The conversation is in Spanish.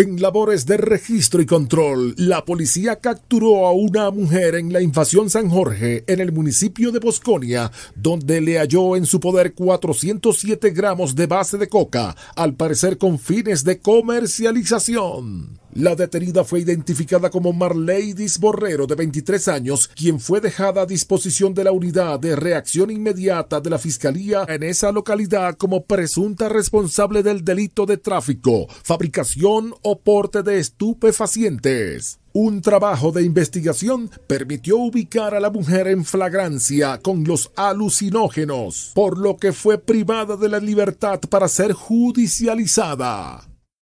En labores de registro y control, la policía capturó a una mujer en la invasión San Jorge, en el municipio de Bosconia, donde le halló en su poder 407 gramos de base de coca, al parecer con fines de comercialización. La detenida fue identificada como Marleidis Borrero, de 23 años, quien fue dejada a disposición de la unidad de reacción inmediata de la Fiscalía en esa localidad como presunta responsable del delito de tráfico, fabricación o porte de estupefacientes. Un trabajo de investigación permitió ubicar a la mujer en flagrancia con los alucinógenos, por lo que fue privada de la libertad para ser judicializada.